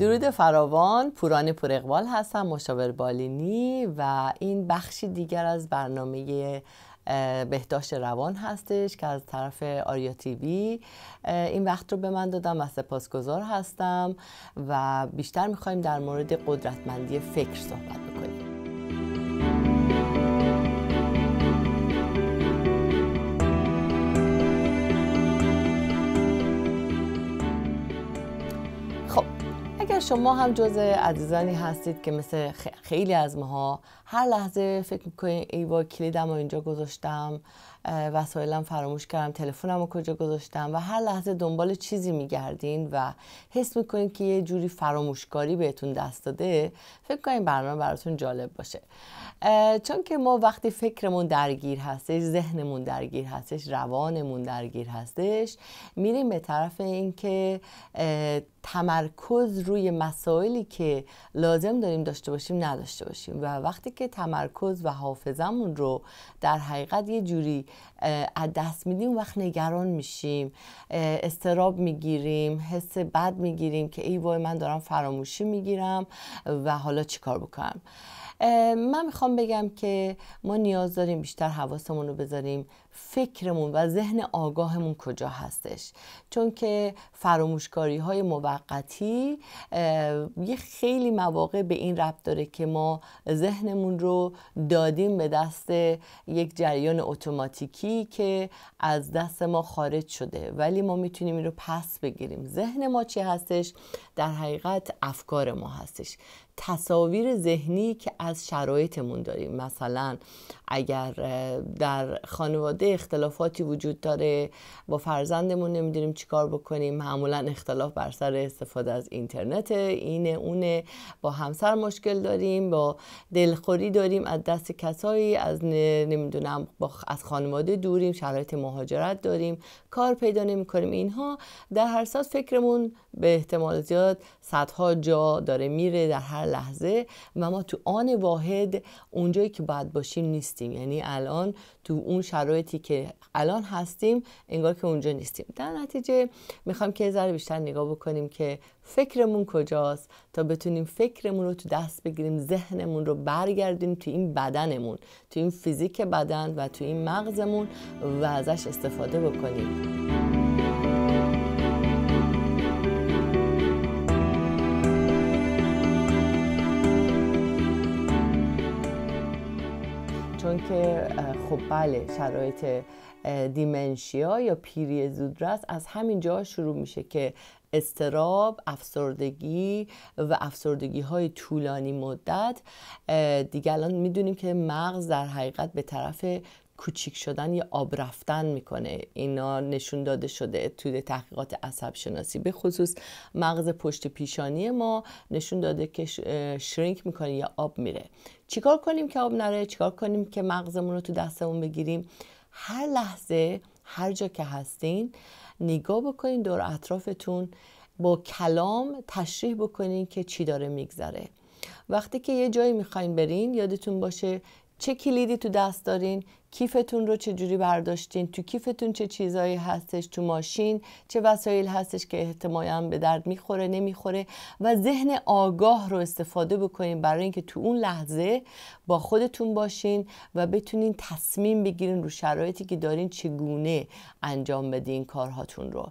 درود فراوان پوران پور هستم مشاور بالینی و این بخشی دیگر از برنامه بهداشت روان هستش که از طرف آریا تیوی این وقت رو به من دادم و سپاسگزار هستم و بیشتر میخوایم در مورد قدرتمندی فکر صحبت بکنیم شما هم جز عزیزانی هستید که مثل خیلی از ماها هر لحظه فکر میکنید با کلیدم و اینجا گذاشتم وسایلم فراموش کردم تلفنم رو کجا گذاشتم و هر لحظه دنبال چیزی میگردین و حس میکنین که یه جوری فراموشکاری بهتون دست داده فکر کنین برنامه براتون جالب باشه چون که ما وقتی فکرمون درگیر هستش ذهنمون درگیر هستش روانمون درگیر هستش میریم به طرف اینکه تمرکز روی مسائلی که لازم داریم داشته باشیم نداشته باشیم و وقتی که تمرکز و حافظمون رو در حقیقت یه جوری از دست میدیم وقت نگران میشیم استراب میگیریم حس بد میگیریم که ای وای من دارم فراموشی میگیرم و حالا چیکار بکنم من میخوام بگم که ما نیاز داریم بیشتر حواسمون رو بذاریم فکرمون و ذهن آگاهمون کجا هستش چون که فراموشکاری های موقتی یه خیلی مواقع به این ربط داره که ما ذهنمون رو دادیم به دست یک جریان اتوماتیکی که از دست ما خارج شده ولی ما میتونیم این رو پس بگیریم ذهن ما چی هستش در حقیقت افکار ما هستش تصاویر ذهنی که از شرایطمون داریم مثلا اگر در خانواده اختلافاتی وجود داره با فرزندمون نمیدونیم چیکار بکنیم معمولا اختلاف بر سر استفاده از اینترنت اینه اونه با همسر مشکل داریم با دلخوری داریم از دست کسایی از نمیدونم از خانواده دوریم شرایط مهاجرت داریم کار پیدا کنیم. اینها در هر صد فکرمون به احتمال زیاد صدها جا داره میره در هر لحظه و ما تو آن واحد اونجایی که باید باشیم نیستیم یعنی الان تو اون شرایط که الان هستیم انگار که اونجا نیستیم در نتیجه میخوام که ذره بیشتر نگاه بکنیم که فکرمون کجاست تا بتونیم فکرمون رو تو دست بگیریم ذهنمون رو برگردیم تو این بدنمون تو این فیزیک بدن و تو این مغزمون و ازش استفاده بکنیم که خب بله شرایط دیمنشیا یا پیری زودرس از همین جا شروع میشه که استراب، افسردگی و افسردگی های طولانی مدت دیگه الان میدونیم که مغز در حقیقت به طرف کوچیک شدن یا آب رفتن میکنه اینا نشون داده شده توی تحقیقات عصب شناسی به خصوص مغز پشت پیشانی ما نشون داده که شرینک میکنه یا آب میره چیکار کنیم که آب نره چیکار کنیم که مغزمون رو تو دستمون بگیریم هر لحظه هر جا که هستین نگاه بکنین دور اطرافتون با کلام تشریح بکنین که چی داره میگذره وقتی که یه جایی میخواین برین یادتون باشه چه کلیدی تو دست دارین کیفتون رو چجوری برداشتین تو کیفتون چه چیزایی هستش تو ماشین چه وسایل هستش که احتمالا به درد میخوره نمیخوره و ذهن آگاه رو استفاده بکنین برای اینکه تو اون لحظه با خودتون باشین و بتونین تصمیم بگیرین رو شرایطی که دارین چگونه انجام بدین کارهاتون رو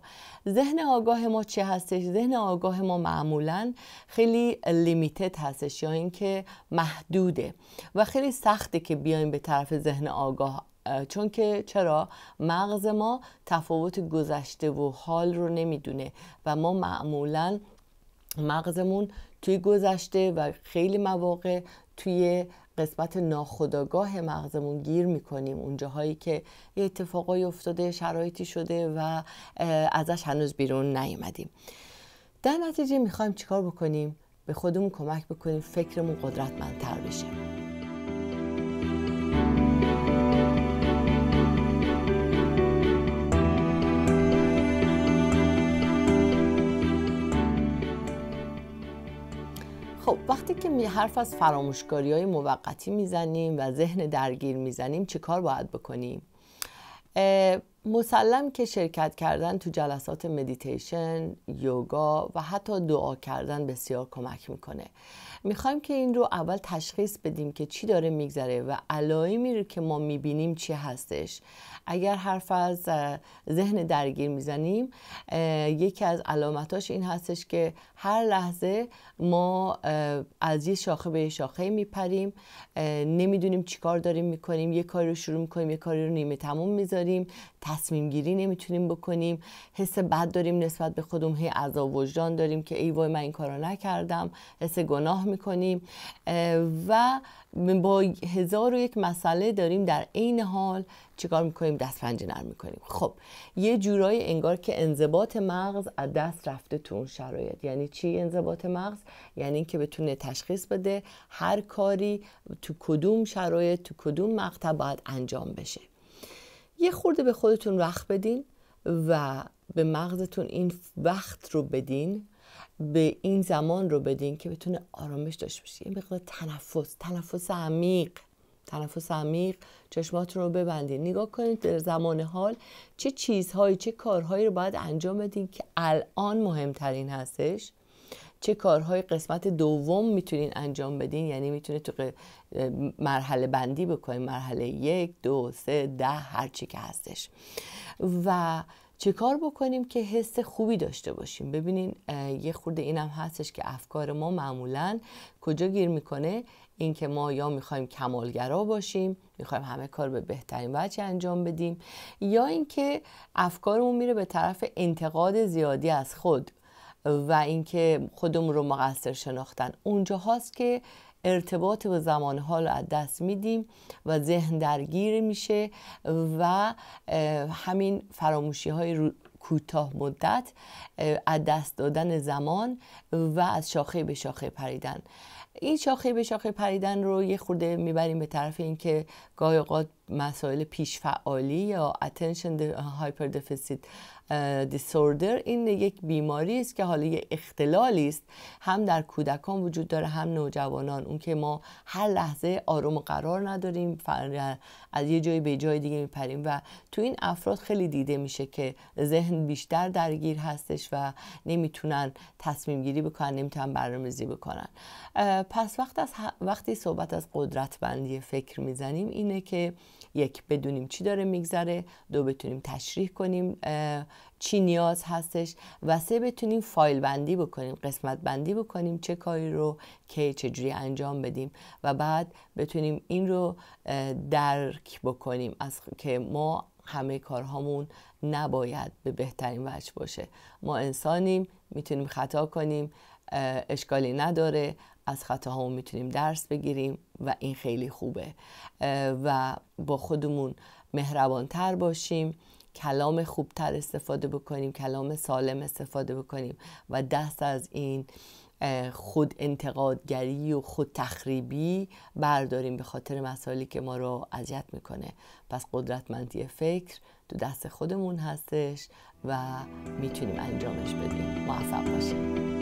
ذهن آگاه ما چه هستش ذهن آگاه ما معمولا خیلی لیمیتد هستش یا اینکه محدوده و خیلی سخته که بیایم به طرف ذهن آگاه چون که چرا مغز ما تفاوت گذشته و حال رو نمیدونه و ما معمولا مغزمون توی گذشته و خیلی مواقع توی قسمت ناخداگاه مغزمون گیر میکنیم اونجاهایی که یه اتفاقایی افتاده شرایطی شده و ازش هنوز بیرون نیومدیم در نتیجه میخوایم چیکار بکنیم به خودمون کمک بکنیم فکرمون قدرتمندتر بشه خب وقتی که می حرف از فراموشکاری های موقتی میزنیم و ذهن درگیر میزنیم چه کار باید بکنیم مسلم که شرکت کردن تو جلسات مدیتیشن، یوگا و حتی دعا کردن بسیار کمک میکنه میخوایم که این رو اول تشخیص بدیم که چی داره میگذره و علائمی رو که ما میبینیم چی هستش اگر حرف از ذهن درگیر میزنیم یکی از علامتاش این هستش که هر لحظه ما از یه شاخه به یه شاخه میپریم نمیدونیم چی کار داریم میکنیم یه کاری رو شروع میکنیم یه کاری رو نیمه تموم میذاریم تصمیم گیری نمیتونیم بکنیم حس بد داریم نسبت به خودمون هی عذاب وجدان داریم که ای وای من این کارو نکردم حس گناه میکنیم و با هزار و یک مسئله داریم در عین حال چیکار میکنیم دست پنجه نرم میکنیم خب یه جورایی انگار که انضباط مغز از دست رفته تو اون شرایط یعنی چی انضباط مغز یعنی اینکه بتونه تشخیص بده هر کاری تو کدوم شرایط تو کدوم مقطع باید انجام بشه یه خورده به خودتون وقت بدین و به مغزتون این وقت رو بدین به این زمان رو بدین که بتونه آرامش داشته باشه یه مقدار تنفس تنفس عمیق تنفس عمیق چشماتون رو ببندین نگاه کنید در زمان حال چه چیزهایی چه کارهایی رو باید انجام بدین که الان مهمترین هستش چه کارهای قسمت دوم میتونین انجام بدین یعنی میتونه تو مرحله بندی بکنین مرحله یک دو سه ده چی که هستش و چه کار بکنیم که حس خوبی داشته باشیم ببینین یه خورده اینم هستش که افکار ما معمولا کجا گیر میکنه اینکه ما یا میخوایم کمالگرا باشیم میخوایم همه کار به بهترین وجه انجام بدیم یا اینکه افکارمون میره به طرف انتقاد زیادی از خود و اینکه خودمون رو مقصر شناختن اونجا هاست که ارتباط به زمان حال از دست میدیم و ذهن درگیر میشه و همین فراموشی های کوتاه مدت از دست دادن زمان و از شاخه به شاخه پریدن این شاخه به شاخه پریدن رو یه خورده میبریم به طرف اینکه گاهی اوقات مسائل پیشفعالی یا attention hyper deficit disorder این یک بیماری است که حالا یک اختلالی است هم در کودکان وجود داره هم نوجوانان اون که ما هر لحظه آروم و قرار نداریم از یه جای به جای دیگه میپریم و تو این افراد خیلی دیده میشه که ذهن بیشتر درگیر هستش و نمیتونن تصمیم گیری بکنن نمیتونن برنامه‌ریزی بکنن پس وقت از وقتی صحبت از قدرت بندی فکر میزنیم اینه که یک بدونیم چی داره میگذره دو بتونیم تشریح کنیم چی نیاز هستش و سه بتونیم فایل بندی بکنیم قسمت بندی بکنیم چه کاری رو کی چجوری انجام بدیم و بعد بتونیم این رو درک بکنیم از که ما همه کارهامون نباید به بهترین وجه باشه ما انسانیم میتونیم خطا کنیم اشکالی نداره از خطاهامون میتونیم درس بگیریم و این خیلی خوبه و با خودمون مهربانتر باشیم کلام خوبتر استفاده بکنیم کلام سالم استفاده بکنیم و دست از این خود انتقادگری و خود تخریبی برداریم به خاطر مسائلی که ما رو اذیت میکنه پس قدرتمندی فکر تو دست خودمون هستش و میتونیم انجامش بدیم موفق باشیم